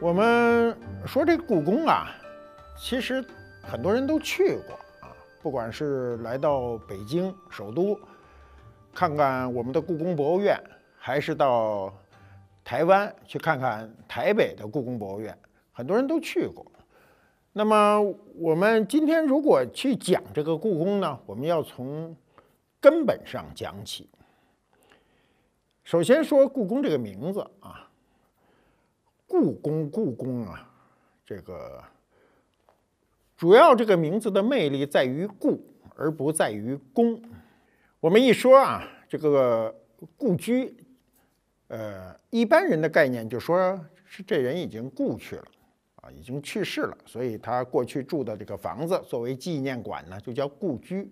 我们说这故宫啊，其实很多人都去过啊，不管是来到北京首都看看我们的故宫博物院，还是到台湾去看看台北的故宫博物院，很多人都去过。那么我们今天如果去讲这个故宫呢，我们要从根本上讲起。首先说故宫这个名字啊。故宫，故宫啊，这个主要这个名字的魅力在于“故”，而不在于“宫”。我们一说啊，这个故居，呃，一般人的概念就说是这人已经故去了，啊，已经去世了，所以他过去住的这个房子作为纪念馆呢，就叫故居。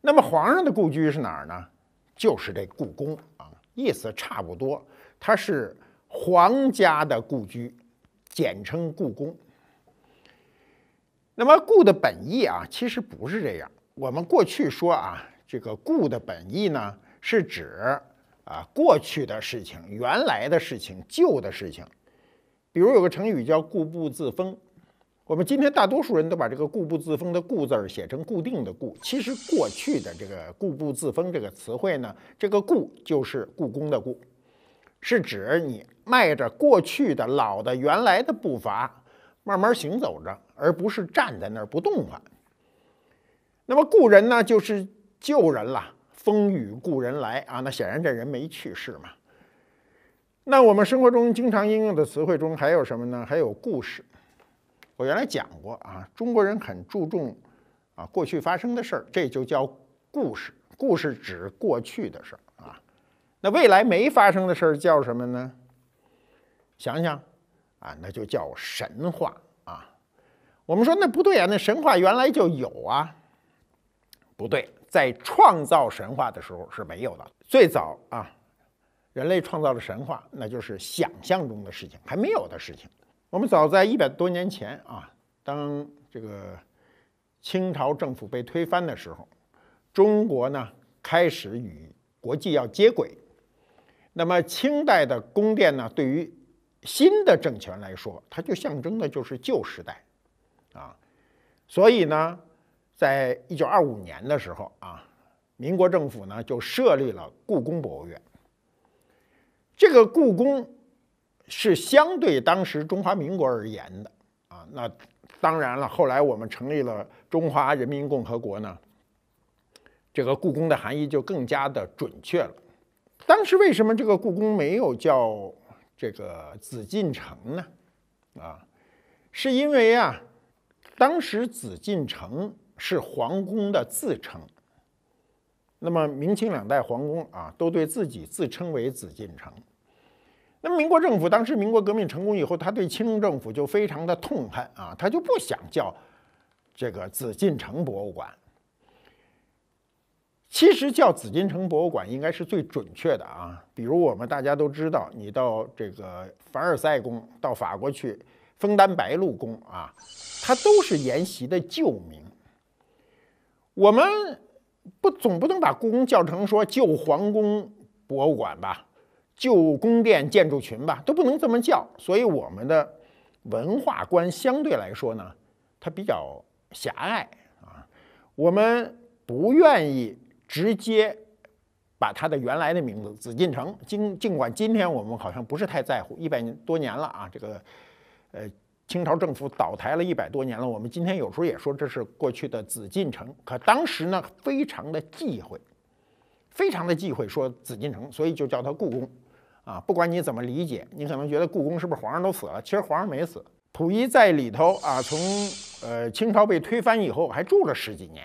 那么皇上的故居是哪儿呢？就是这故宫啊，意思差不多，它是。皇家的故居，简称故宫。那么“故”的本意啊，其实不是这样。我们过去说啊，这个“故”的本意呢，是指啊过去的事情、原来的事情、旧的事情。比如有个成语叫“固步自封”，我们今天大多数人都把这个“固步自封”的“固”字写成固定的“固”。其实过去的这个“固步自封”这个词汇呢，这个“固”就是故宫的“故”。是指你迈着过去的老的原来的步伐，慢慢行走着，而不是站在那儿不动了。那么故人呢，就是旧人了。风雨故人来啊，那显然这人没去世嘛。那我们生活中经常应用的词汇中还有什么呢？还有故事。我原来讲过啊，中国人很注重啊过去发生的事儿，这就叫故事。故事指过去的事儿。那未来没发生的事儿叫什么呢？想想啊，那就叫神话啊！我们说那不对啊，那神话原来就有啊？不对，在创造神话的时候是没有的。最早啊，人类创造了神话，那就是想象中的事情，还没有的事情。我们早在一百多年前啊，当这个清朝政府被推翻的时候，中国呢开始与国际要接轨。那么清代的宫殿呢，对于新的政权来说，它就象征的就是旧时代，啊，所以呢，在一九二五年的时候啊，民国政府呢就设立了故宫博物院。这个故宫是相对当时中华民国而言的啊。那当然了，后来我们成立了中华人民共和国呢，这个故宫的含义就更加的准确了。当时为什么这个故宫没有叫这个紫禁城呢？啊，是因为啊，当时紫禁城是皇宫的自称。那么明清两代皇宫啊，都对自己自称为紫禁城。那么民国政府当时民国革命成功以后，他对清政府就非常的痛恨啊，他就不想叫这个紫禁城博物馆。其实叫紫禁城博物馆应该是最准确的啊。比如我们大家都知道，你到这个凡尔赛宫，到法国去，枫丹白露宫啊，它都是沿袭的旧名。我们不总不能把故宫叫成说旧皇宫博物馆吧，旧宫殿建筑群吧，都不能这么叫。所以我们的文化观相对来说呢，它比较狭隘啊，我们不愿意。直接把他的原来的名字紫禁城，尽尽管今天我们好像不是太在乎，一百多年了啊，这个，呃，清朝政府倒台了一百多年了，我们今天有时候也说这是过去的紫禁城，可当时呢非常的忌讳，非常的忌讳说紫禁城，所以就叫它故宫，啊，不管你怎么理解，你可能觉得故宫是不是皇上都死了？其实皇上没死，溥仪在里头啊，从呃清朝被推翻以后还住了十几年，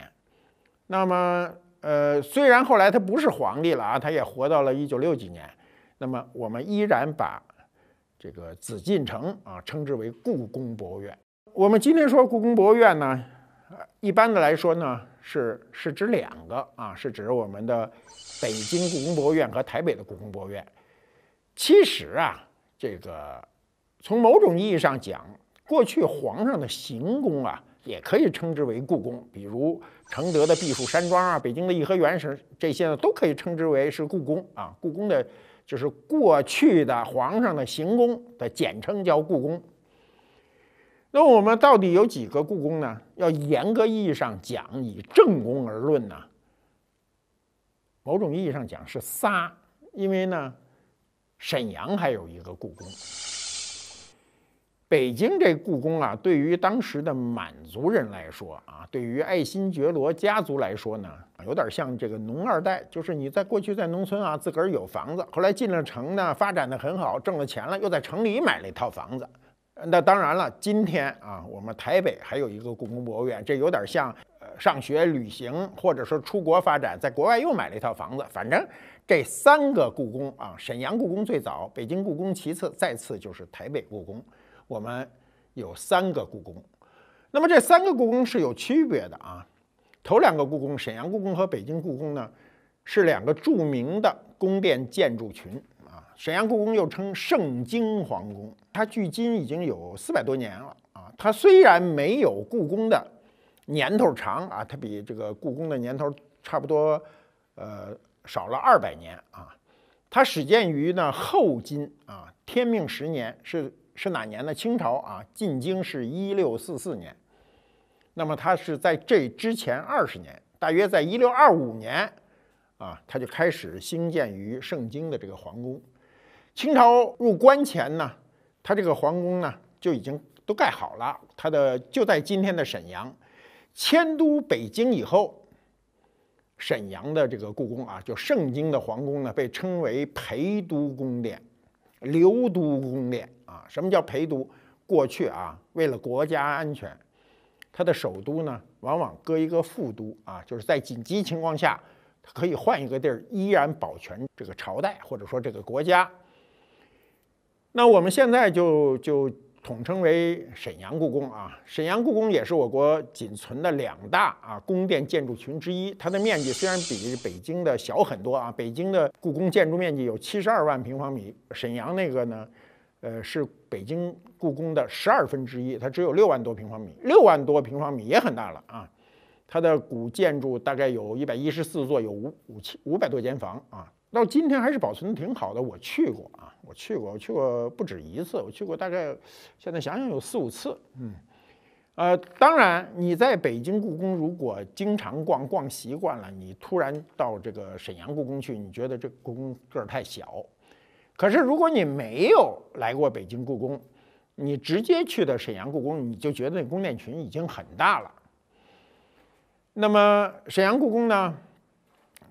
那么。呃，虽然后来他不是皇帝了啊，他也活到了一九六几年。那么我们依然把这个紫禁城啊称之为故宫博物院。我们今天说故宫博物院呢，一般的来说呢是是指两个啊，是指我们的北京故宫博物院和台北的故宫博物院。其实啊，这个从某种意义上讲，过去皇上的行宫啊。也可以称之为故宫，比如承德的避暑山庄啊，北京的颐和园是这些呢，都可以称之为是故宫啊。故宫的，就是过去的皇上的行宫的简称叫故宫。那我们到底有几个故宫呢？要严格意义上讲，以正宫而论呢，某种意义上讲是仨，因为呢，沈阳还有一个故宫。北京这故宫啊，对于当时的满族人来说啊，对于爱新觉罗家族来说呢，有点像这个农二代，就是你在过去在农村啊，自个儿有房子，后来进了城呢，发展的很好，挣了钱了，又在城里买了一套房子。那当然了，今天啊，我们台北还有一个故宫博物院，这有点像，呃上学、旅行，或者说出国发展，在国外又买了一套房子。反正这三个故宫啊，沈阳故宫最早，北京故宫其次，再次就是台北故宫。我们有三个故宫，那么这三个故宫是有区别的啊。头两个故宫，沈阳故宫和北京故宫呢，是两个著名的宫殿建筑群啊。沈阳故宫又称盛京皇宫，它距今已经有四百多年了啊。它虽然没有故宫的年头长啊，它比这个故宫的年头差不多，呃，少了二百年啊。它始建于呢后金啊，天命十年是。是哪年呢？清朝啊，进京是一六四四年，那么他是在这之前二十年，大约在一六二五年啊，他就开始兴建于盛京的这个皇宫。清朝入关前呢，他这个皇宫呢就已经都盖好了，他的就在今天的沈阳。迁都北京以后，沈阳的这个故宫啊，就盛京的皇宫呢，被称为陪都宫殿、留都宫殿。什么叫陪都？过去啊，为了国家安全，它的首都呢，往往搁一个副都啊，就是在紧急情况下，它可以换一个地儿，依然保全这个朝代或者说这个国家。那我们现在就就统称为沈阳故宫啊。沈阳故宫也是我国仅存的两大啊宫殿建筑群之一。它的面积虽然比北京的小很多啊，北京的故宫建筑面积有七十二万平方米，沈阳那个呢？呃，是北京故宫的十二分之一，它只有六万多平方米，六万多平方米也很大了啊。它的古建筑大概有一百一十四座，有五五千五百多间房啊。到今天还是保存的挺好的，我去过啊，我去过，我去过不止一次，我去过大概现在想想有四五次，嗯。呃，当然，你在北京故宫如果经常逛逛习惯了，你突然到这个沈阳故宫去，你觉得这故宫个儿太小。可是，如果你没有来过北京故宫，你直接去的沈阳故宫，你就觉得那宫殿群已经很大了。那么，沈阳故宫呢，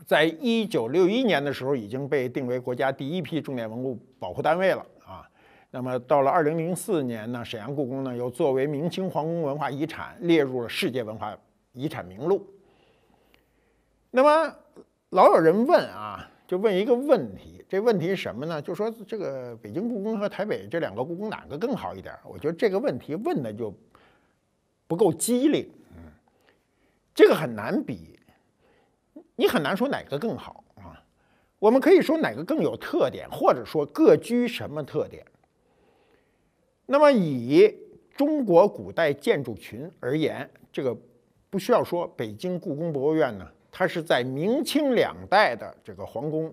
在一九六一年的时候已经被定为国家第一批重点文物保护单位了啊。那么，到了二零零四年呢，沈阳故宫呢又作为明清皇宫文化遗产列入了世界文化遗产名录。那么，老有人问啊，就问一个问题。这问题是什么呢？就说这个北京故宫和台北这两个故宫哪个更好一点？我觉得这个问题问的就不够机灵。嗯，这个很难比，你很难说哪个更好啊。我们可以说哪个更有特点，或者说各居什么特点。那么以中国古代建筑群而言，这个不需要说，北京故宫博物院呢，它是在明清两代的这个皇宫。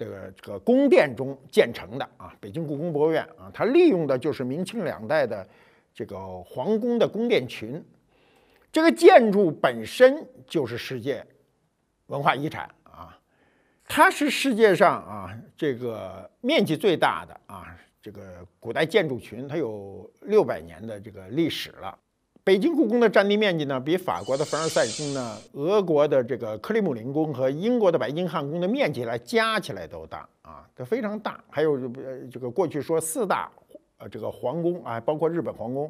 这个这个宫殿中建成的啊，北京故宫博物院啊，它利用的就是明清两代的这个皇宫的宫殿群。这个建筑本身就是世界文化遗产啊，它是世界上啊这个面积最大的啊这个古代建筑群，它有六百年的这个历史了。北京故宫的占地面积呢，比法国的凡尔赛宫呢、俄国的这个克里姆林宫和英国的白金汉宫的面积来加起来都大啊，它非常大。还有这个过去说四大呃这个皇宫啊，包括日本皇宫，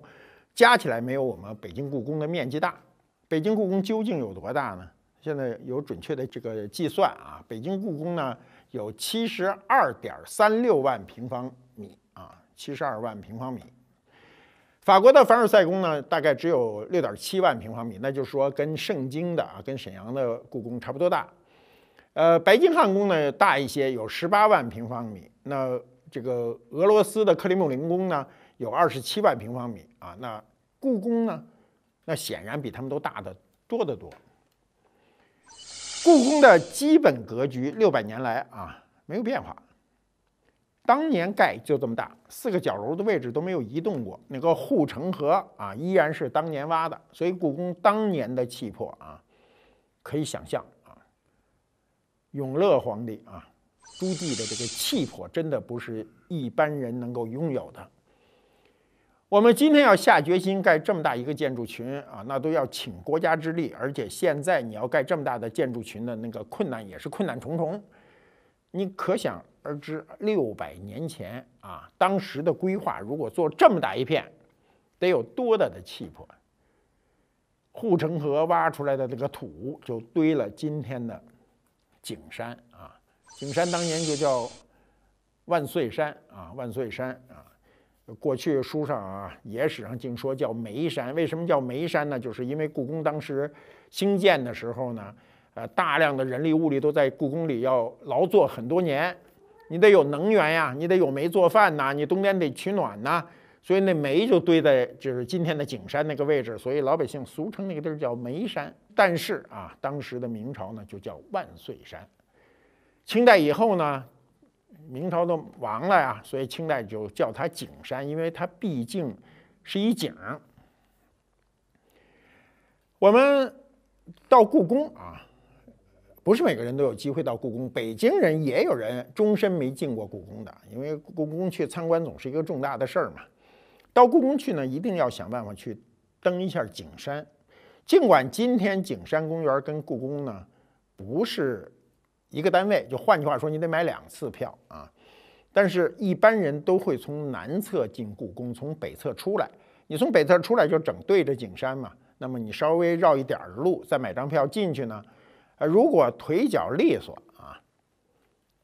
加起来没有我们北京故宫的面积大。北京故宫究竟有多大呢？现在有准确的这个计算啊，北京故宫呢有七十二点三六万平方米啊，七十二万平方米。法国的凡尔赛宫呢，大概只有六点七万平方米，那就是说跟圣经的啊，跟沈阳的故宫差不多大。呃，白金汉宫呢大一些，有十八万平方米。那这个俄罗斯的克里姆林宫呢有二十七万平方米啊。那故宫呢，那显然比他们都大得多得多。故宫的基本格局六百年来啊没有变化。当年盖就这么大，四个角楼的位置都没有移动过，那个护城河啊依然是当年挖的，所以故宫当年的气魄啊，可以想象啊。永乐皇帝啊，朱棣的这个气魄真的不是一般人能够拥有的。我们今天要下决心盖这么大一个建筑群啊，那都要倾国家之力，而且现在你要盖这么大的建筑群的那个困难也是困难重重，你可想。而知六百年前啊，当时的规划如果做这么大一片，得有多大的气魄！护城河挖出来的这个土，就堆了今天的景山啊。景山当年就叫万岁山啊，万岁山啊。过去书上啊，野史上竟说叫煤山。为什么叫煤山呢？就是因为故宫当时兴建的时候呢，呃，大量的人力物力都在故宫里要劳作很多年。你得有能源呀，你得有煤做饭呐，你冬天得取暖呐，所以那煤就堆在就是今天的景山那个位置，所以老百姓俗称那个地儿叫煤山。但是啊，当时的明朝呢就叫万岁山，清代以后呢，明朝都亡了呀，所以清代就叫它景山，因为它毕竟是一景。我们到故宫啊。不是每个人都有机会到故宫，北京人也有人终身没进过故宫的，因为故宫去参观总是一个重大的事儿嘛。到故宫去呢，一定要想办法去登一下景山，尽管今天景山公园跟故宫呢不是一个单位，就换句话说，你得买两次票啊。但是一般人都会从南侧进故宫，从北侧出来。你从北侧出来就整对着景山嘛，那么你稍微绕一点儿路，再买张票进去呢。啊，如果腿脚利索啊，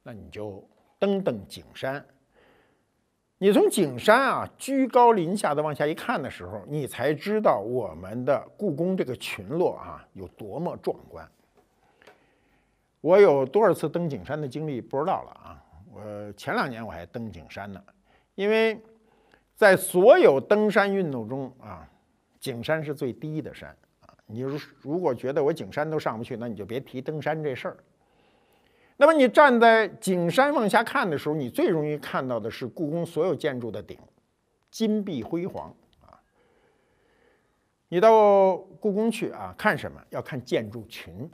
那你就登登景山。你从景山啊居高临下的往下一看的时候，你才知道我们的故宫这个群落啊有多么壮观。我有多少次登景山的经历不知道了啊。我前两年我还登景山呢，因为在所有登山运动中啊，景山是最低的山。你如如果觉得我景山都上不去，那你就别提登山这事儿。那么你站在景山往下看的时候，你最容易看到的是故宫所有建筑的顶，金碧辉煌啊。你到故宫去啊，看什么？要看建筑群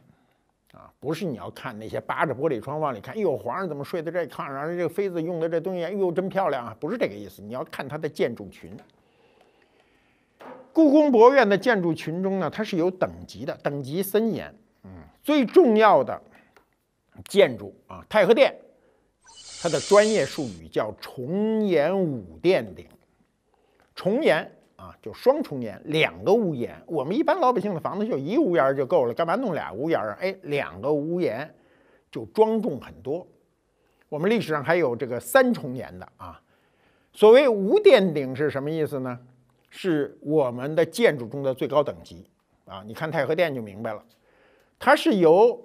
啊，不是你要看那些扒着玻璃窗往里看，哎呦，皇上怎么睡在这炕上？这妃子用的这东西，哎呦，真漂亮啊，不是这个意思，你要看它的建筑群。故宫博物院的建筑群中呢，它是有等级的，等级森严。嗯，最重要的建筑啊，太和殿，它的专业术语叫重檐五殿顶。重檐啊，就双重檐，两个屋檐。我们一般老百姓的房子就一屋檐就够了，干嘛弄俩屋檐？啊？哎，两个屋檐就庄重很多。我们历史上还有这个三重檐的啊。所谓无殿顶是什么意思呢？是我们的建筑中的最高等级啊！你看太和殿就明白了，它是由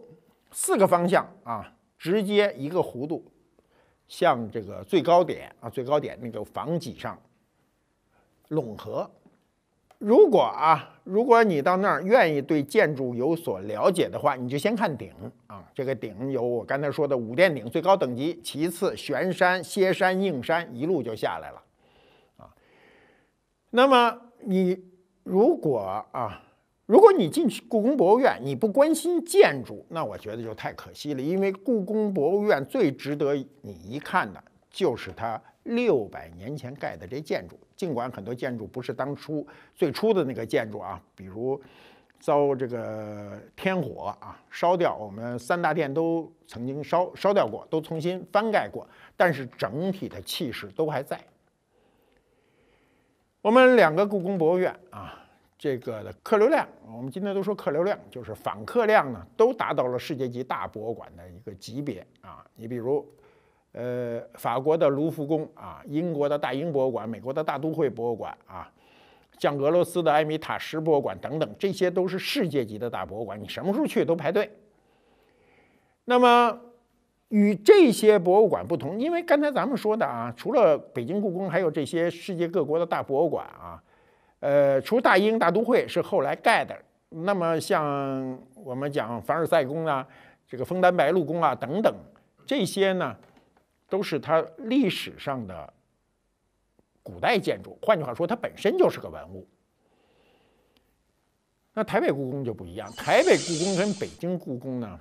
四个方向啊，直接一个弧度向这个最高点啊，最高点那个房脊上拢合。如果啊，如果你到那儿愿意对建筑有所了解的话，你就先看顶啊，这个顶有我刚才说的五殿顶最高等级，其次悬山、歇山、硬山一路就下来了。那么你如果啊，如果你进去故宫博物院，你不关心建筑，那我觉得就太可惜了。因为故宫博物院最值得你一看的就是它六百年前盖的这建筑。尽管很多建筑不是当初最初的那个建筑啊，比如遭这个天火啊烧掉，我们三大殿都曾经烧烧掉过，都重新翻盖过，但是整体的气势都还在。我们两个故宫博物院啊，这个的客流量，我们今天都说客流量就是访客量呢，都达到了世界级大博物馆的一个级别啊。你比如，呃，法国的卢浮宫啊，英国的大英博物馆，美国的大都会博物馆啊，像俄罗斯的埃米塔什博物馆等等，这些都是世界级的大博物馆，你什么时候去都排队。那么。与这些博物馆不同，因为刚才咱们说的啊，除了北京故宫，还有这些世界各国的大博物馆啊，呃，除大英大都会是后来盖的，那么像我们讲凡尔赛宫啊，这个枫丹白露宫啊等等，这些呢，都是它历史上的古代建筑。换句话说，它本身就是个文物。那台北故宫就不一样，台北故宫跟北京故宫呢？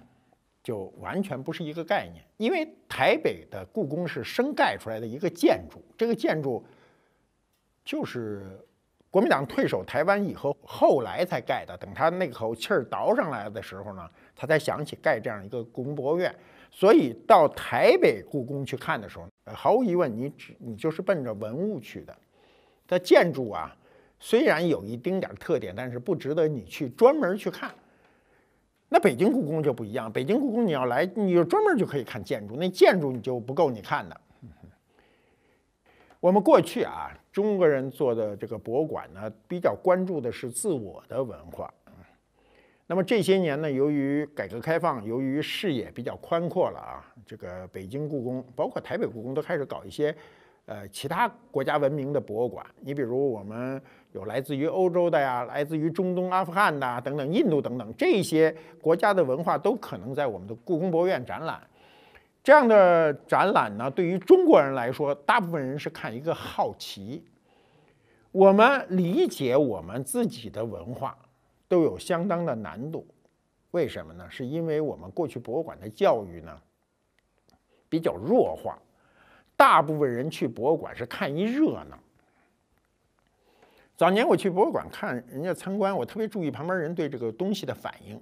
就完全不是一个概念，因为台北的故宫是生盖出来的一个建筑，这个建筑就是国民党退守台湾以后，后来才盖的。等他那口气儿倒上来的时候呢，他才想起盖这样一个故宫博物院。所以到台北故宫去看的时候，毫无疑问，你只你就是奔着文物去的。它建筑啊，虽然有一丁点特点，但是不值得你去专门去看。那北京故宫就不一样，北京故宫你要来，你就专门就可以看建筑，那建筑你就不够你看的。我们过去啊，中国人做的这个博物馆呢，比较关注的是自我的文化。那么这些年呢，由于改革开放，由于视野比较宽阔了啊，这个北京故宫，包括台北故宫，都开始搞一些呃其他国家文明的博物馆。你比如我们。有来自于欧洲的呀，来自于中东阿富汗的等等，印度等等这些国家的文化都可能在我们的故宫博物院展览。这样的展览呢，对于中国人来说，大部分人是看一个好奇。我们理解我们自己的文化都有相当的难度，为什么呢？是因为我们过去博物馆的教育呢比较弱化，大部分人去博物馆是看一热闹。早年我去博物馆看人家参观，我特别注意旁边人对这个东西的反应。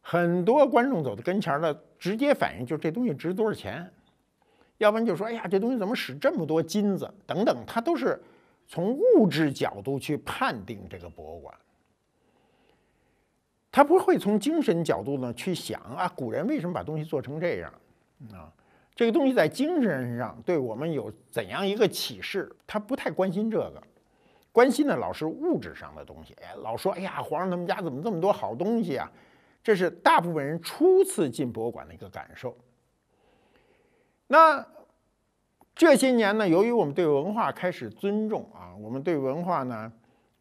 很多观众走到跟前了，直接反应就是这东西值多少钱，要不然就说哎呀，这东西怎么使这么多金子等等，他都是从物质角度去判定这个博物馆。他不会从精神角度呢去想啊，古人为什么把东西做成这样啊？这个东西在精神上对我们有怎样一个启示？他不太关心这个。关心的老是物质上的东西，哎，老说哎呀，皇上他们家怎么这么多好东西啊？这是大部分人初次进博物馆的一个感受。那这些年呢，由于我们对文化开始尊重啊，我们对文化呢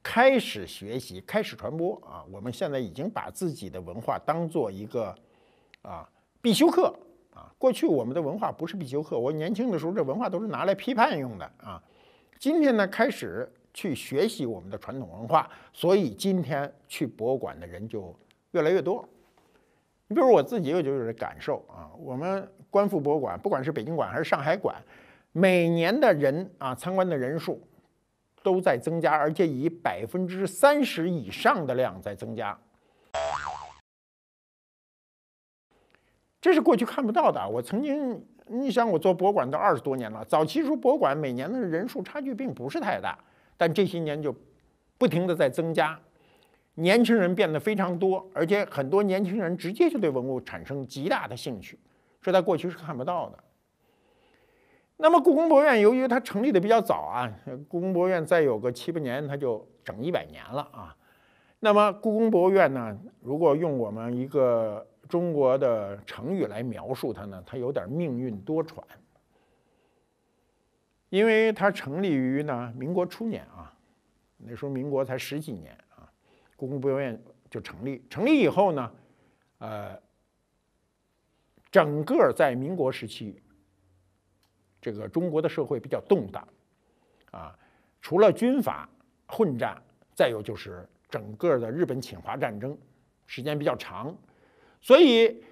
开始学习、开始传播啊，我们现在已经把自己的文化当做一个啊必修课啊。过去我们的文化不是必修课，我年轻的时候这文化都是拿来批判用的啊。今天呢，开始。去学习我们的传统文化，所以今天去博物馆的人就越来越多。你比如我自己，我就有这感受啊，我们观复博物馆，不管是北京馆还是上海馆，每年的人啊参观的人数都在增加，而且以百分之三十以上的量在增加。这是过去看不到的。我曾经，你想我做博物馆都二十多年了，早期时候博物馆每年的人数差距并不是太大。但这些年就不停的在增加，年轻人变得非常多，而且很多年轻人直接就对文物产生极大的兴趣，这在过去是看不到的。那么故宫博物院由于它成立的比较早啊，故宫博物院再有个七八年它就整一百年了啊。那么故宫博物院呢，如果用我们一个中国的成语来描述它呢，它有点命运多舛。因为它成立于呢民国初年啊，那时候民国才十几年啊，故宫博物院就成立。成立以后呢，呃，整个在民国时期，这个中国的社会比较动荡啊，除了军阀混战，再有就是整个的日本侵华战争，时间比较长，所以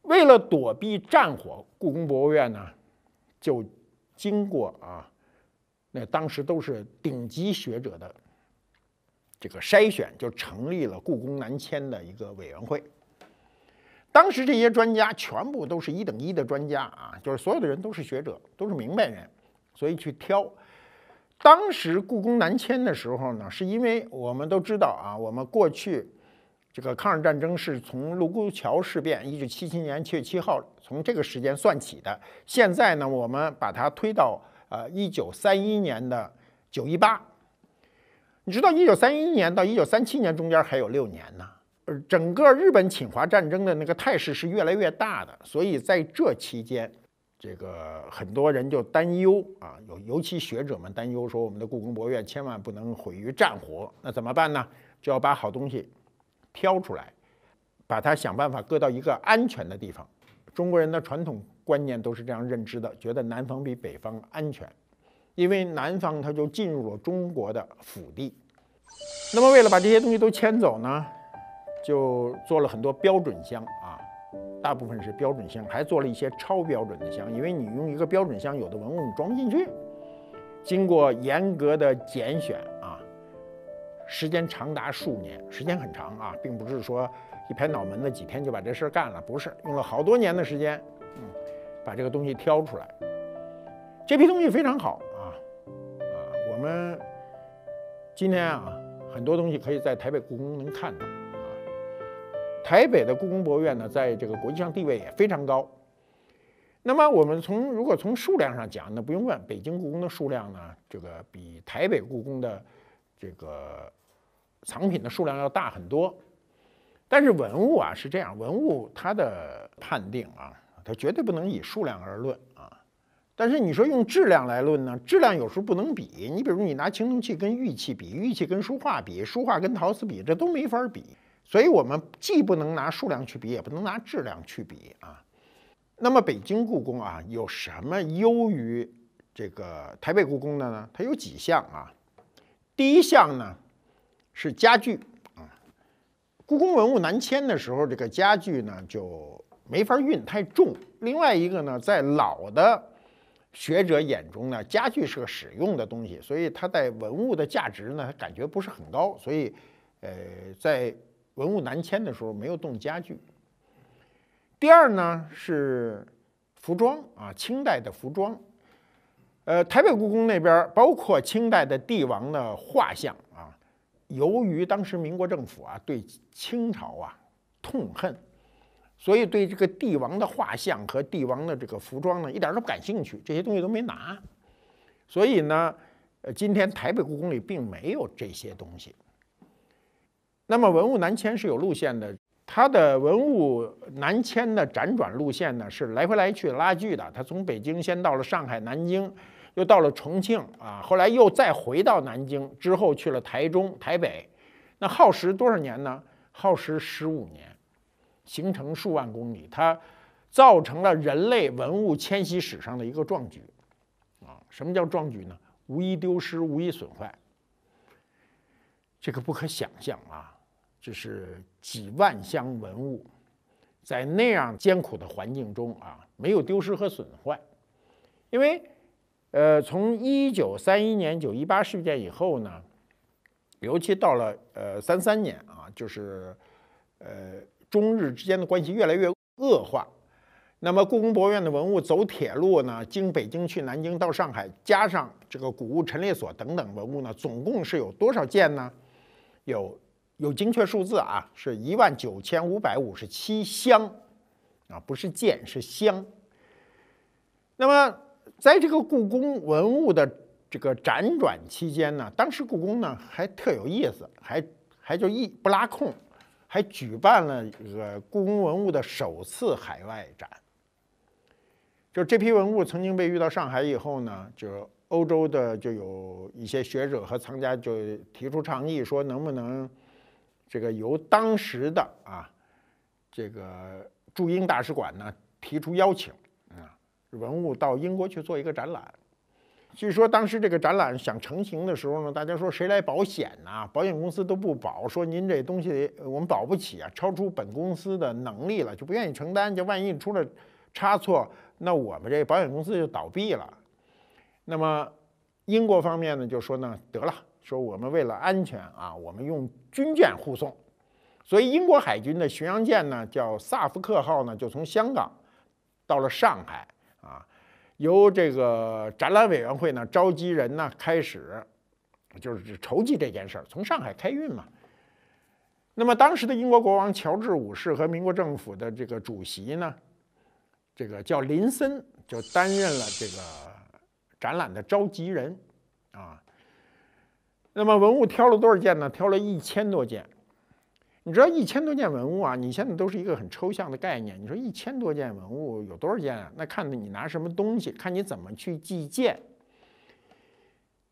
为了躲避战火，故宫博物院呢就。经过啊，那当时都是顶级学者的这个筛选，就成立了故宫南迁的一个委员会。当时这些专家全部都是一等一的专家啊，就是所有的人都是学者，都是明白人，所以去挑。当时故宫南迁的时候呢，是因为我们都知道啊，我们过去。这个抗日战争是从卢沟桥事变，一九七七年七月七号，从这个时间算起的。现在呢，我们把它推到呃一九三一年的九一八。你知道，一九三一年到一九三七年中间还有六年呢。呃，整个日本侵华战争的那个态势是越来越大的，所以在这期间，这个很多人就担忧啊，尤尤其学者们担忧说，我们的故宫博物院千万不能毁于战火。那怎么办呢？就要把好东西。挑出来，把它想办法搁到一个安全的地方。中国人的传统观念都是这样认知的，觉得南方比北方安全，因为南方它就进入了中国的腹地。那么，为了把这些东西都迁走呢，就做了很多标准箱啊，大部分是标准箱，还做了一些超标准的箱。因为你用一个标准箱，有的文物你装不进去，经过严格的拣选。时间长达数年，时间很长啊，并不是说一拍脑门的几天就把这事儿干了，不是用了好多年的时间，嗯，把这个东西挑出来。这批东西非常好啊，啊，我们今天啊，很多东西可以在台北故宫能看到。啊，台北的故宫博物院呢，在这个国际上地位也非常高。那么我们从如果从数量上讲，那不用问，北京故宫的数量呢，这个比台北故宫的这个。藏品的数量要大很多，但是文物啊是这样，文物它的判定啊，它绝对不能以数量而论啊。但是你说用质量来论呢，质量有时候不能比。你比如你拿青铜器跟玉器比，玉器跟书画比，书画跟陶瓷比，这都没法比。所以我们既不能拿数量去比，也不能拿质量去比啊。那么北京故宫啊有什么优于这个台北故宫的呢？它有几项啊？第一项呢？是家具啊，故宫文物南迁的时候，这个家具呢就没法运太重。另外一个呢，在老的学者眼中呢，家具是个使用的东西，所以它在文物的价值呢感觉不是很高。所以，呃，在文物南迁的时候没有动家具。第二呢是服装啊，清代的服装，呃，台北故宫那边包括清代的帝王的画像。由于当时民国政府啊对清朝啊痛恨，所以对这个帝王的画像和帝王的这个服装呢一点都不感兴趣，这些东西都没拿，所以呢，呃，今天台北故宫里并没有这些东西。那么文物南迁是有路线的，它的文物南迁的辗转路线呢是来回来去拉锯的，它从北京先到了上海、南京。又到了重庆啊，后来又再回到南京，之后去了台中、台北，那耗时多少年呢？耗时十五年，行程数万公里，它造成了人类文物迁徙史上的一个壮举啊！什么叫壮举呢？无一丢失，无一损坏，这个不可想象啊！这是几万箱文物，在那样艰苦的环境中啊，没有丢失和损坏，因为。呃，从一九三一年九一八事件以后呢，尤其到了呃三三年啊，就是，呃，中日之间的关系越来越恶化。那么故宫博物院的文物走铁路呢，经北京去南京到上海，加上这个古物陈列所等等文物呢，总共是有多少件呢？有有精确数字啊，是一万九千五百五十七箱，啊，不是件，是箱。那么。在这个故宫文物的这个辗转期间呢，当时故宫呢还特有意思，还还就一不拉空，还举办了这个故宫文物的首次海外展。就这批文物曾经被运到上海以后呢，就欧洲的就有一些学者和藏家就提出倡议，说能不能这个由当时的啊这个驻英大使馆呢提出邀请。文物到英国去做一个展览，据说当时这个展览想成型的时候呢，大家说谁来保险呢？保险公司都不保，说您这东西我们保不起啊，超出本公司的能力了，就不愿意承担。就万一出了差错，那我们这保险公司就倒闭了。那么英国方面呢，就说呢，得了，说我们为了安全啊，我们用军舰护送。所以英国海军的巡洋舰呢，叫萨福克号呢，就从香港到了上海。啊，由这个展览委员会呢召集人呢开始，就是筹集这件事儿，从上海开运嘛。那么当时的英国国王乔治五世和民国政府的这个主席呢，这个叫林森，就担任了这个展览的召集人啊。那么文物挑了多少件呢？挑了一千多件。你知道一千多件文物啊？你现在都是一个很抽象的概念。你说一千多件文物有多少件啊？那看你拿什么东西，看你怎么去计件。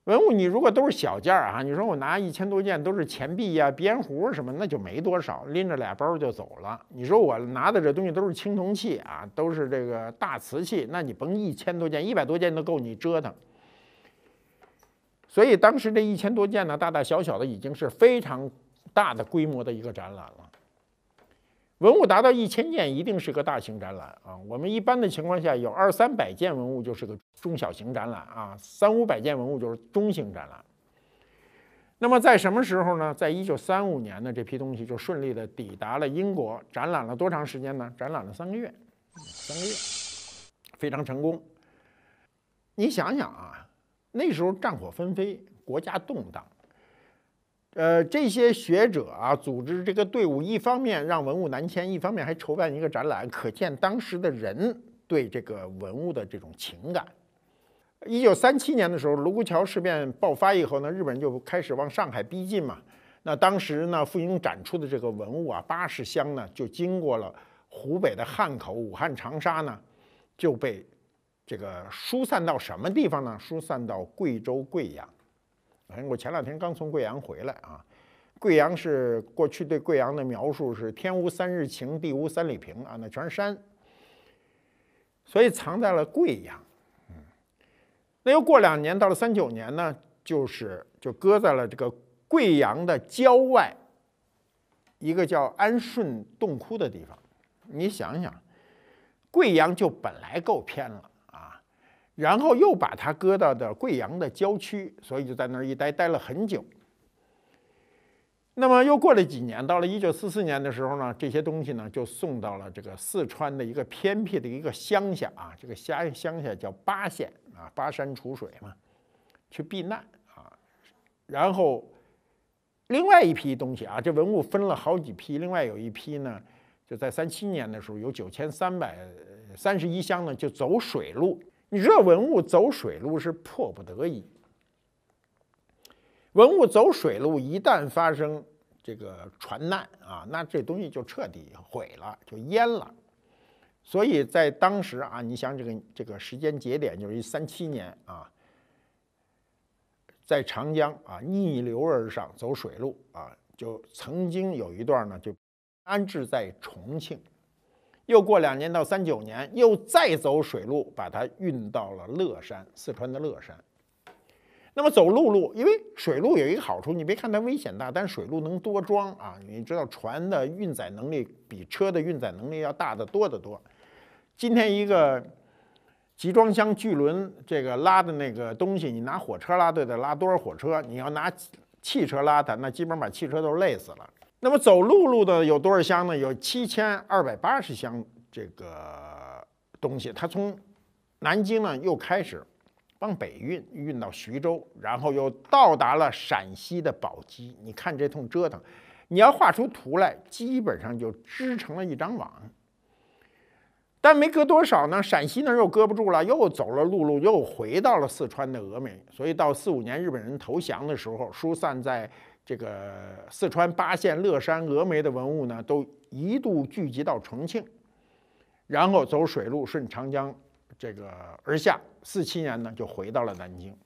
文物你如果都是小件儿啊，你说我拿一千多件都是钱币呀、鼻壶什么，那就没多少，拎着俩包就走了。你说我拿的这东西都是青铜器啊，都是这个大瓷器，那你甭一千多件，一百多件都够你折腾。所以当时这一千多件呢，大大小小的已经是非常。大的规模的一个展览了，文物达到一千件，一定是个大型展览啊。我们一般的情况下，有二三百件文物就是个中小型展览啊，三五百件文物就是中型展览。那么在什么时候呢？在一九三五年呢，这批东西就顺利的抵达了英国，展览了多长时间呢？展览了三个月，三个月，非常成功。你想想啊，那时候战火纷飞，国家动荡。呃，这些学者啊，组织这个队伍，一方面让文物南迁，一方面还筹办一个展览，可见当时的人对这个文物的这种情感。一九三七年的时候，卢沟桥事变爆发以后呢，日本人就开始往上海逼近嘛。那当时呢，傅英展出的这个文物啊，八十箱呢，就经过了湖北的汉口、武汉、长沙呢，就被这个疏散到什么地方呢？疏散到贵州贵阳。反正我前两天刚从贵阳回来啊。贵阳是过去对贵阳的描述是“天无三日晴，地无三里平”啊，那全是山，所以藏在了贵阳。嗯，那又过两年，到了三九年呢，就是就搁在了这个贵阳的郊外，一个叫安顺洞窟的地方。你想想，贵阳就本来够偏了。然后又把他搁到的贵阳的郊区，所以就在那儿一待，待了很久。那么又过了几年，到了一九四四年的时候呢，这些东西呢就送到了这个四川的一个偏僻的一个乡下啊，这个乡乡下叫巴县啊，巴山楚水嘛，去避难啊。然后另外一批东西啊，这文物分了好几批，另外有一批呢，就在三七年的时候，有九千三百三十一箱呢，就走水路。你知道文物走水路是迫不得已。文物走水路，一旦发生这个船难啊，那这东西就彻底毁了，就淹了。所以在当时啊，你想这个这个时间节点就是一三七年啊，在长江啊逆流而上走水路啊，就曾经有一段呢就安置在重庆。又过两年到三九年，又再走水路把它运到了乐山，四川的乐山。那么走陆路，因为水路有一个好处，你别看它危险大，但水路能多装啊。你知道船的运载能力比车的运载能力要大得多得多。今天一个集装箱巨轮，这个拉的那个东西，你拿火车拉，得得拉多少火车？你要拿汽车拉它，那基本上把汽车都累死了。那么走陆路的有多少箱呢？有七千二百八十箱这个东西，它从南京呢又开始往北运，运到徐州，然后又到达了陕西的宝鸡。你看这通折腾，你要画出图来，基本上就织成了一张网。但没隔多少呢，陕西那儿又搁不住了，又走了陆路，又回到了四川的峨眉。所以到四五年日本人投降的时候，疏散在。这个四川巴县乐山峨眉的文物呢，都一度聚集到重庆，然后走水路顺长江这个而下，四七年呢就回到了南京。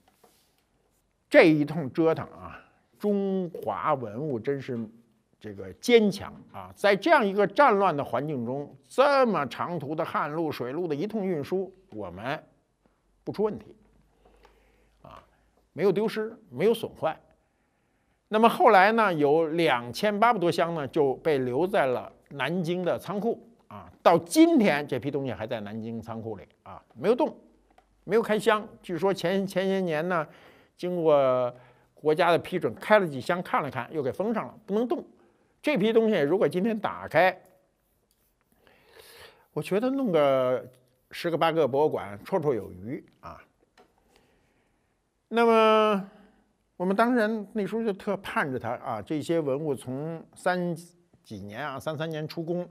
这一通折腾啊，中华文物真是这个坚强啊！在这样一个战乱的环境中，这么长途的旱路、水路的一通运输，我们不出问题啊，没有丢失，没有损坏。那么后来呢？有两千八百多箱呢，就被留在了南京的仓库啊。到今天，这批东西还在南京仓库里啊，没有动，没有开箱。据说前前些年呢，经过国家的批准，开了几箱看了看，又给封上了，不能动。这批东西如果今天打开，我觉得弄个十个八个博物馆绰绰有余啊。那么。我们当然那时候就特盼着它啊，这些文物从三几年啊，三三年出宫，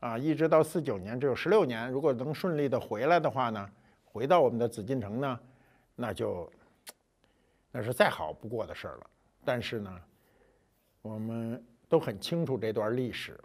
啊，一直到四九年，只有十六年，如果能顺利的回来的话呢，回到我们的紫禁城呢，那就那是再好不过的事儿了。但是呢，我们都很清楚这段历史。